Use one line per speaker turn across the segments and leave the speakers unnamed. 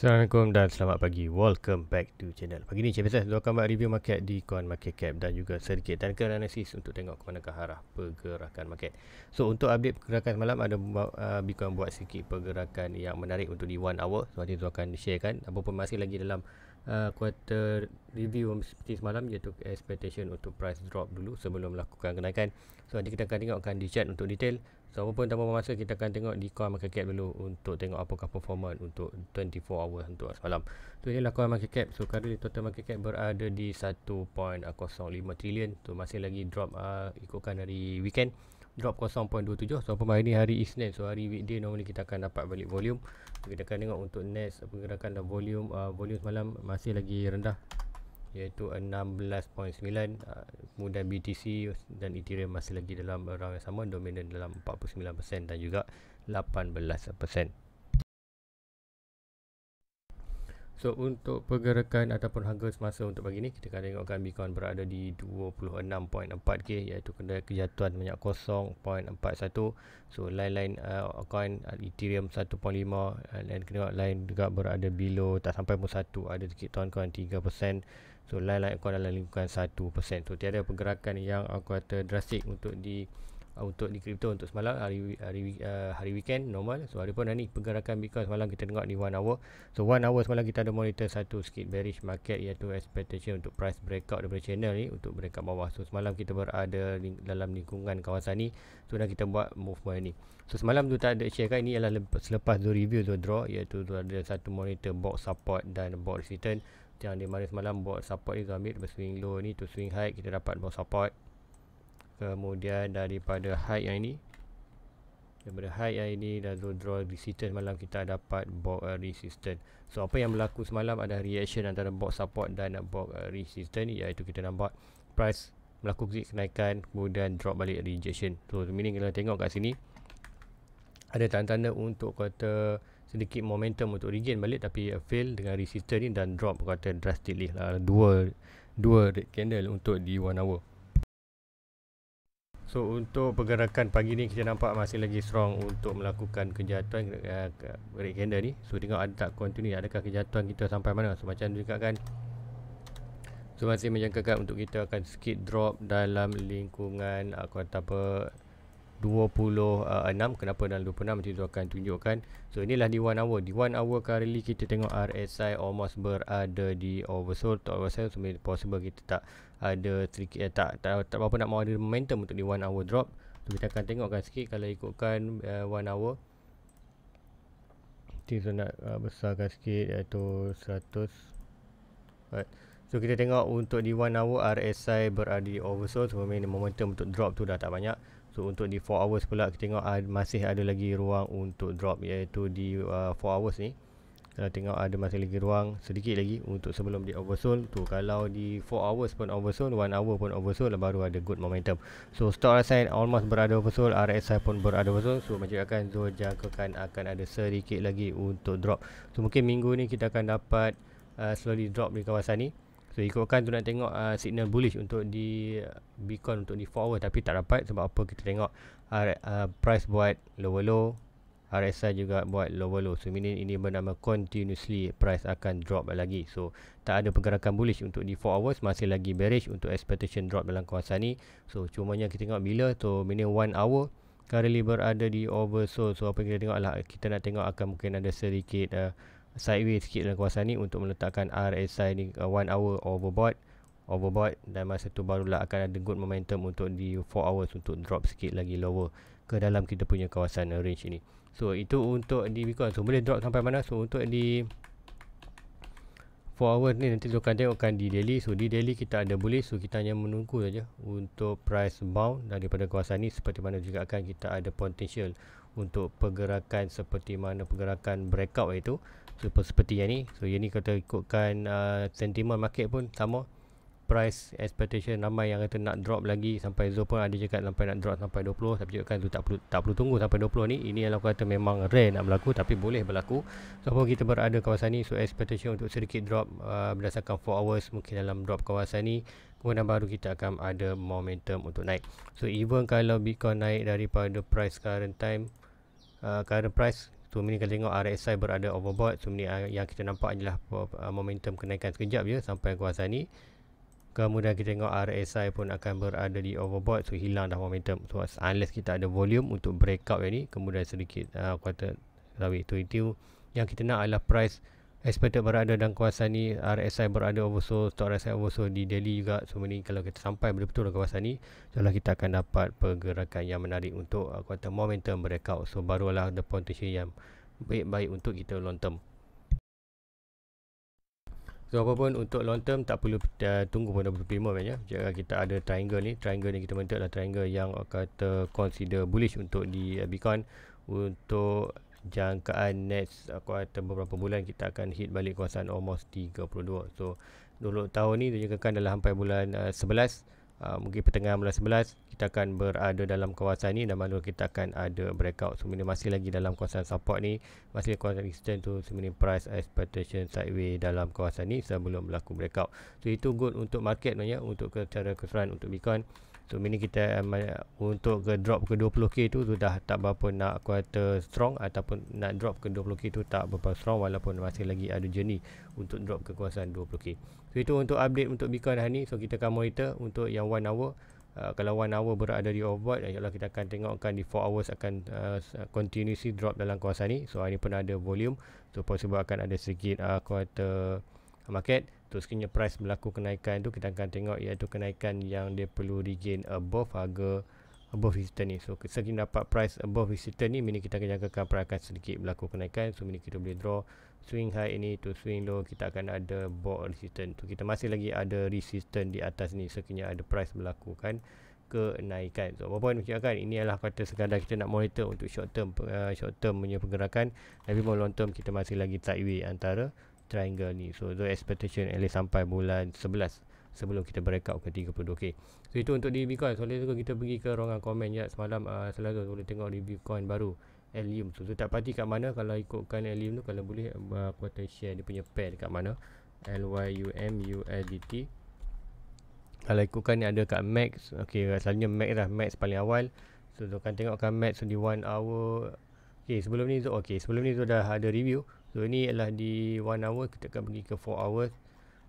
Assalamualaikum dan selamat pagi. Welcome back to channel. Pagi ni Cik Faisal saya akan buat review market di Coin Market Cap dan juga sedikit technical analysis untuk tengok ke manakah arah pergerakan market. So untuk update pergerakan semalam ada uh, Bitcoin buat sedikit pergerakan yang menarik untuk di one hour. So nanti saya akan sharekan apa pun masih lagi dalam Uh, quarter review seperti semalam iaitu expectation untuk price drop dulu sebelum melakukan kenaikan. So nanti kita akan tengokkan di chat untuk detail. So apa pun tambah masa kita akan tengok di call market cap dulu untuk tengok apakah performance untuk 24 hours untuk semalam. So inilah call market cap. So currently total market cap berada di 1.05 trillion. So masih lagi drop uh, ikutkan dari weekend drop 0.27 so pemain ini hari Isnin so hari weekday normally kita akan dapat balik volume kita akan tengok untuk next pergerakan dan volume uh, volume semalam masih lagi rendah iaitu 16.9 uh, kemudian BTC dan Ethereum masih lagi dalam orang yang sama dominan dalam 49% dan juga 18% So untuk pergerakan ataupun harga semasa untuk pagi ni kita akan tengokkan Bitcoin berada di 26.4k iaitu kena kejatuhan banyak 0.41. So lain-lain uh, coin uh, Ethereum 1.5 uh, dan kena lain juga berada below tak sampai pun 1 ada sikit tuan-tuan 3%. So lain-lain coin dalam lingkungan 1% So tiada pergerakan yang aku kata drastik untuk di Ah, untuk di crypto untuk semalam hari hari uh, hari weekend normal so hari pun hari ni pergerakan Bitcoin semalam kita tengok di 1 hour so 1 hour semalam kita ada monitor satu sikit bearish market iaitu expectation untuk price breakout daripada channel ni untuk breakout bawah so semalam kita berada ling- dalam lingkungan kawasan ni so dah kita buat movement ni so semalam tu tak ada share kan ini adalah lep- selepas tu review tu draw iaitu tu ada satu monitor box support dan box return yang di mana semalam buat support juga ambil swing low ni to swing high kita dapat buat support kemudian daripada high yang ini daripada high yang ini lalu draw resistance malam kita dapat box uh, resistance so apa yang berlaku semalam ada reaction antara box support dan box uh, resistance iaitu kita nampak price melakukan kenaikan kemudian drop balik rejection so meaning kita tengok kat sini ada tanda-tanda untuk kata sedikit momentum untuk regain balik tapi uh, fail dengan resistance ni dan drop kata drastically lah dua dua red candle untuk di one hour So untuk pergerakan pagi ni kita nampak masih lagi strong untuk melakukan kejatuhan uh, red candle ni. So tengok ada tak continue adakah kejatuhan kita sampai mana. So macam juga kan. So masih menjangkakan untuk kita akan skid drop dalam lingkungan uh, aku kata apa 26 kenapa dalam 26 itu akan tunjukkan so inilah di one hour di one hour currently kita tengok RSI almost berada di oversold to oversell so possible kita tak ada sedikit eh, tak, tak tak apa nak mau ada momentum untuk di one hour drop so kita akan tengokkan sikit kalau ikutkan 1 uh, eh, hour kita so, nak uh, besarkan sikit iaitu 100 right. So kita tengok untuk di one hour RSI berada di oversold so, Momentum untuk drop tu dah tak banyak So untuk di 4 hours pula kita tengok ada, masih ada lagi ruang untuk drop iaitu di uh, hours ni. Kalau tengok ada masih lagi ruang sedikit lagi untuk sebelum di oversold tu. Kalau di 4 hours pun oversold, 1 hour pun oversold baru ada good momentum. So stock RSI almost berada oversold, RSI pun berada oversold. So macam akan Zul jangkakan akan ada sedikit lagi untuk drop. So mungkin minggu ni kita akan dapat uh, slowly drop di kawasan ni. So ikutkan tu nak tengok uh, signal bullish untuk di uh, Bitcoin untuk di forward tapi tak dapat sebab apa kita tengok uh, uh price buat lower low RSI juga buat lower low. So meaning ini bernama continuously price akan drop lagi. So tak ada pergerakan bullish untuk di 4 hours masih lagi bearish untuk expectation drop dalam kawasan ni. So yang kita tengok bila so meaning 1 hour currently berada di oversold. So apa yang kita tengok adalah kita nak tengok akan mungkin ada sedikit uh, sideways sikit dalam kawasan ni untuk meletakkan RSI ni 1 uh, hour overbought overbought dan masa tu barulah akan ada good momentum untuk di 4 hours untuk drop sikit lagi lower ke dalam kita punya kawasan uh, range ini. So itu untuk di Bitcoin. So boleh drop sampai mana? So untuk di 4 hours ni nanti tu tukar tengokkan di daily. So di daily kita ada boleh. So kita hanya menunggu saja untuk price bound daripada kawasan ni seperti mana juga akan kita ada potential untuk pergerakan seperti mana pergerakan breakout itu so, seperti yang ni so yang ni kata ikutkan uh, sentiment market pun sama price expectation ramai yang kata nak drop lagi sampai zo pun ada cakap sampai nak drop sampai 20 tapi cakap tu kan tak perlu tak perlu tunggu sampai 20 ni ini yang kata memang rare nak berlaku tapi boleh berlaku so pun kita berada kawasan ni so expectation untuk sedikit drop uh, berdasarkan 4 hours mungkin dalam drop kawasan ni kemudian baru kita akan ada momentum untuk naik so even kalau bitcoin naik daripada price current time current uh, price so mini kalau tengok RSI berada overbought so mini uh, yang kita nampak adalah uh, momentum kenaikan sekejap je sampai kuasa ni kemudian kita tengok RSI pun akan berada di overbought so hilang dah momentum so unless kita ada volume untuk breakout yang ni kemudian sedikit uh, quarter sorry itu, itu yang kita nak adalah price expected berada dalam kuasa ni RSI berada oversold stock RSI oversold di Delhi juga so ini kalau kita sampai betul-betul dalam kawasan ni insyaAllah kita akan dapat pergerakan yang menarik untuk uh, kuota momentum breakout so barulah the potential yang baik-baik untuk kita long term So apa pun untuk long term tak perlu kita eh, tunggu pun 25 maknanya. Jika kita ada triangle ni, triangle ni kita bentuk adalah triangle yang kata consider bullish untuk di uh, Bitcoin untuk jangkaan next aku kata beberapa bulan kita akan hit balik kawasan almost 32 so dulu tahun ni dijangkakan dalam sampai bulan uh, 11 Uh, mungkin pertengahan bulan 11 kita akan berada dalam kawasan ni dan malu kita akan ada breakout so ini masih lagi dalam kawasan support ni masih kawasan resistance tu so ini price expectation sideways dalam kawasan ni sebelum berlaku breakout so itu good untuk market sebenarnya untuk ke cara keseluruhan untuk Bitcoin So mini kita eh, untuk ke drop ke 20k tu sudah tak berapa nak kuarter strong ataupun nak drop ke 20k tu tak berapa strong walaupun masih lagi ada journey untuk drop ke kawasan 20k. So itu untuk update untuk Bitcoin hari ni. So kita akan monitor untuk yang 1 hour. Uh, kalau 1 hour berada di overbought, eh, insyaAllah kita akan tengokkan di 4 hours akan uh, uh, continuously drop dalam kawasan ni. So hari ni pun ada volume. So possible akan ada sedikit uh, market tu sekiranya price berlaku kenaikan tu kita akan tengok iaitu kenaikan yang dia perlu regain above harga above visitor ni so sekiranya dapat price above visitor ni mini kita akan jangkakan perakan sedikit berlaku kenaikan so mini kita boleh draw swing high ini to swing low kita akan ada board resistance tu so, kita masih lagi ada resistance di atas ni sekiranya ada price berlaku kan kenaikan so apa-apa yang kan ini adalah kata sekadar kita nak monitor untuk short term uh, short term punya pergerakan tapi long term kita masih lagi sideways antara triangle ni so the expectation at least sampai bulan 11 sebelum kita breakout ke 32 ok. so itu untuk di bitcoin so let's go kita pergi ke ruangan komen ya semalam uh, selalu boleh tengok review coin baru Elium tu. so tak pasti kat mana kalau ikutkan Elium tu kalau boleh uh, ah, aku akan share dia punya pair dekat mana L Y U M U L D T kalau ikutkan ni ada kat max okey rasanya max lah max paling awal so, so kan tengokkan max di 1 hour Okay, sebelum ni tu okey sebelum ni tu dah ada review So ini adalah di 1 hour kita akan pergi ke 4 hours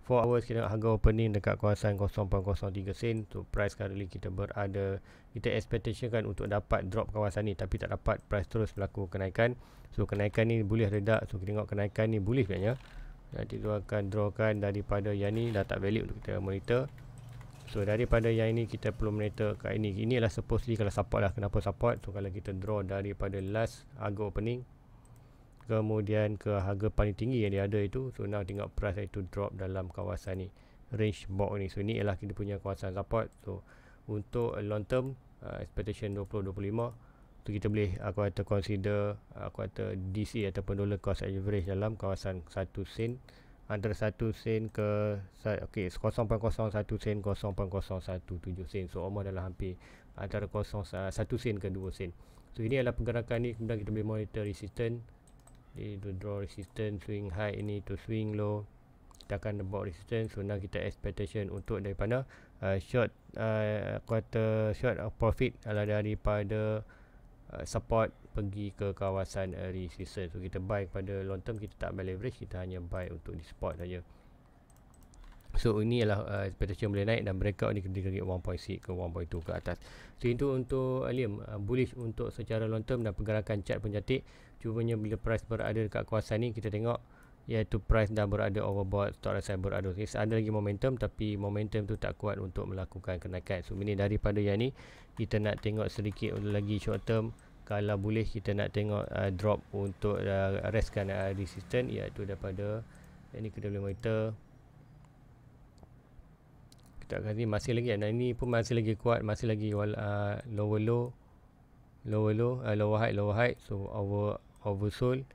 4 hours kita harga opening dekat kawasan 0.03 sen So price currently kita berada Kita expectation kan untuk dapat drop kawasan ni Tapi tak dapat price terus berlaku kenaikan So kenaikan ni boleh reda. So kita tengok kenaikan ni boleh sebenarnya Nanti tu akan drawkan daripada yang ni Dah tak valid untuk kita monitor So daripada yang ini kita perlu monitor kat ini Ini adalah supposedly kalau support lah Kenapa support So kalau kita draw daripada last harga opening kemudian ke harga paling tinggi yang dia ada itu so now tengok price itu drop dalam kawasan ni range box ni so ni ialah kita punya kawasan support so untuk long term uh, expectation 20-25 tu kita boleh aku kata consider aku kata DC ataupun dollar cost average dalam kawasan 1 sen antara 1 sen ke okay, 0.01 sen 0.017 sen so almost adalah hampir antara 0, 1 uh, sen ke 2 sen so ini adalah pergerakan ni kemudian kita boleh monitor resistance jadi to draw resistance swing high ini to swing low kita akan nampak resistance so now kita expectation untuk daripada uh, short uh, quarter short of profit adalah daripada uh, support pergi ke kawasan uh, resistance so kita buy pada long term kita tak ambil leverage kita hanya buy untuk di support saja So ini adalah uh, expectation boleh naik dan breakout ni kena kena 1.6 ke 1.2 ke atas. So itu untuk Alim uh, uh, bullish untuk secara long term dan pergerakan chart pun cantik. Cubanya bila price berada dekat kawasan ni kita tengok iaitu price dah berada overbought, stock dah saya berada. Okay, ada lagi momentum tapi momentum tu tak kuat untuk melakukan kenaikan. So ini daripada yang ni kita nak tengok sedikit lagi short term kalau boleh kita nak tengok uh, drop untuk uh, restkan uh, resistance iaitu daripada ini kita boleh monitor tak ganti masih lagi anak ini pun masih lagi kuat masih lagi uh, lower low lower low uh, lower high, lower high, so over oversold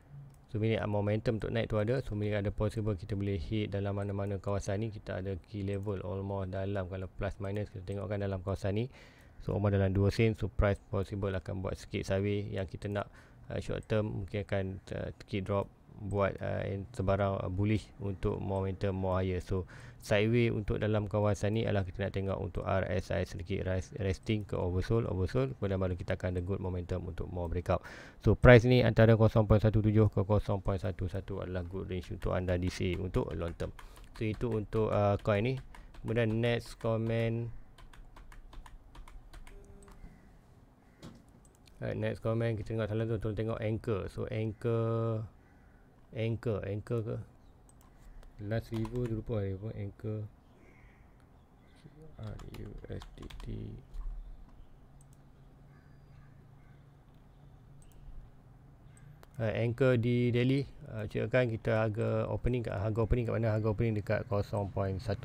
so minit uh, momentum untuk naik tu ada so minit ada possible kita boleh hit dalam mana-mana kawasan ni kita ada key level almost dalam kalau plus minus kita tengokkan dalam kawasan ni so almost dalam 2 sen so price possible akan buat sikit sideways yang kita nak uh, short term mungkin akan uh, key drop buat uh, sebarang uh, bullish untuk momentum more higher so sideways untuk dalam kawasan ni adalah kita nak tengok untuk RSI sedikit resting ke oversold oversold kemudian baru kita akan degut momentum untuk more breakout so price ni antara 0.17 ke 0.11 adalah good range untuk anda di sini untuk long term so itu untuk uh, coin ni kemudian next comment Alright, next comment kita tengok salah tu tolong tengok anchor so anchor Anchor Anchor ke Last river tu lupa dia pun Anchor R-U-S-T-T Uh, anchor di Delhi uh, ah, cakapkan kita harga opening kat, harga opening kat mana harga opening dekat 0.1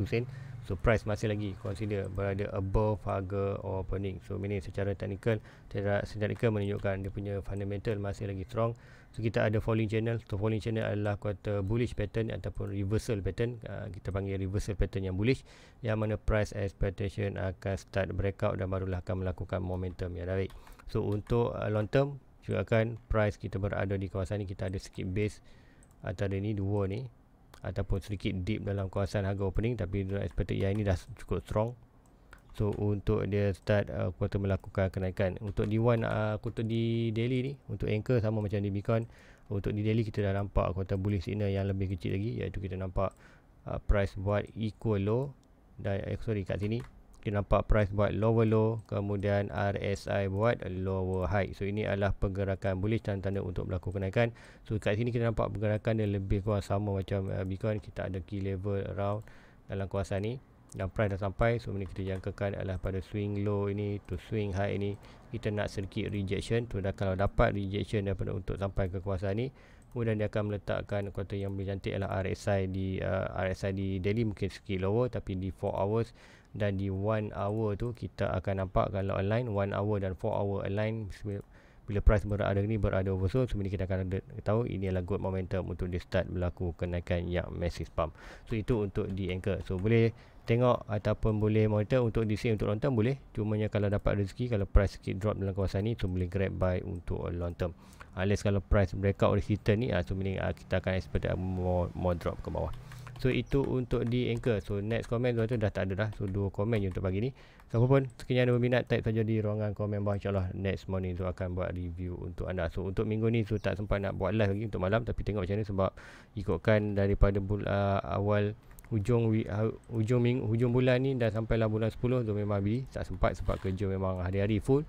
sen so price masih lagi consider berada above harga opening so meaning secara technical secara technical menunjukkan dia punya fundamental masih lagi strong So kita ada falling channel. So falling channel adalah kata bullish pattern ataupun reversal pattern. Uh, kita panggil reversal pattern yang bullish. Yang mana price expectation akan start breakout dan barulah akan melakukan momentum yang baik. So untuk uh, long term, juga kan price kita berada di kawasan ni. Kita ada sikit base atau antara ni dua ni. Ataupun sedikit deep dalam kawasan harga opening. Tapi expected yang ini dah cukup strong. So untuk dia start uh, quarter melakukan kenaikan Untuk di one, uh, tu di daily ni Untuk anchor sama macam di Bitcoin Untuk di daily kita dah nampak quarter bullish signal yang lebih kecil lagi Iaitu kita nampak uh, price buat equal low Dan eh, sorry kat sini Kita nampak price buat lower low Kemudian RSI buat lower high So ini adalah pergerakan bullish dan tanda untuk berlaku kenaikan So kat sini kita nampak pergerakan dia lebih kurang sama macam uh, Bitcoin Kita ada key level around dalam kuasa ni dan price dah sampai so benda kita jangkakan adalah pada swing low ini to swing high ini kita nak sedikit rejection tu dah kalau dapat rejection daripada untuk sampai ke kuasa ni kemudian dia akan meletakkan kuota yang lebih cantik adalah RSI di uh, RSI di daily mungkin sedikit lower tapi di 4 hours dan di 1 hour tu kita akan nampak kalau align 1 hour dan 4 hour align bila price berada ni berada oversold sebenarnya kita akan tahu ini adalah good momentum untuk dia start berlaku kenaikan yang massive pump so itu untuk di anchor so boleh tengok ataupun boleh monitor untuk DC untuk long term boleh Cuma cumanya kalau dapat rezeki kalau price sikit drop dalam kawasan ni tu boleh grab buy untuk long term unless kalau price breakout dari situ ni ah, so meaning ah, kita akan expect ah, more, more drop ke bawah So itu untuk di anchor So next komen tu dah tak ada dah So dua komen je untuk pagi ni So apa pun Sekiranya ada berminat Type saja di ruangan komen bawah InsyaAllah next morning Zul akan buat review untuk anda So untuk minggu ni Zul tak sempat nak buat live lagi Untuk malam Tapi tengok macam ni Sebab ikutkan daripada bul- uh, awal Ujung hujung uh, ming- hujung bulan ni Dah sampai lah bulan 10 Zul memang habis Tak sempat Sebab kerja memang hari-hari full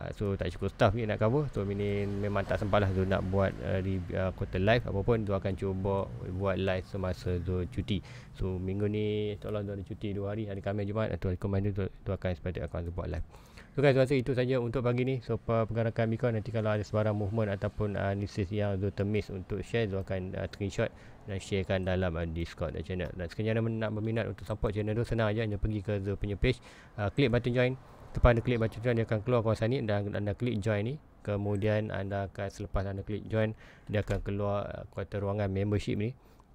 Ah, so tak cukup staff ni nak cover so ini memang tak sempat lah Zul nak buat uh, di uh, quarter live pun Zul akan cuba buat live semasa Zul cuti so minggu ni tolong Zul ada cuti 2 hari hari Khamis Jumaat atau rekomen tu Zul akan sepatutnya akan buat live So guys, rasa itu saja untuk pagi ni. So, pergerakan Mikon nanti kalau ada sebarang movement ataupun uh, ah, analisis yang Zul termiss untuk share, Zul akan uh, screenshot dan sharekan dalam uh, Discord dan channel. Dan sekiranya nak berminat untuk support channel tu, senang aja hanya pergi ke Zul punya page. Uh, klik button join depan anda klik baca tuan dia akan keluar kawasan ni dan anda klik join ni kemudian anda akan selepas anda klik join dia akan keluar uh, kuarter ruangan membership ni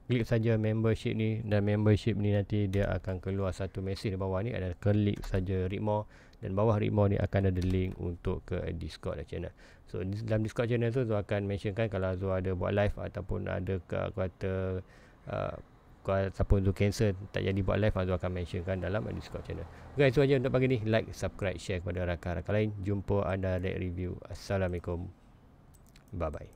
klik saja membership ni dan membership ni nanti dia akan keluar satu mesej di bawah ni anda klik saja read more dan bawah read more ni akan ada link untuk ke discord channel so dalam discord channel tu Zul akan mentionkan kalau tu ada buat live ataupun ada kuarter uh, kalau siapa untuk cancel tak jadi buat live Azul akan mention kan dalam Discord channel guys itu aja untuk pagi ni like subscribe share kepada rakan-rakan lain jumpa ada di review assalamualaikum bye bye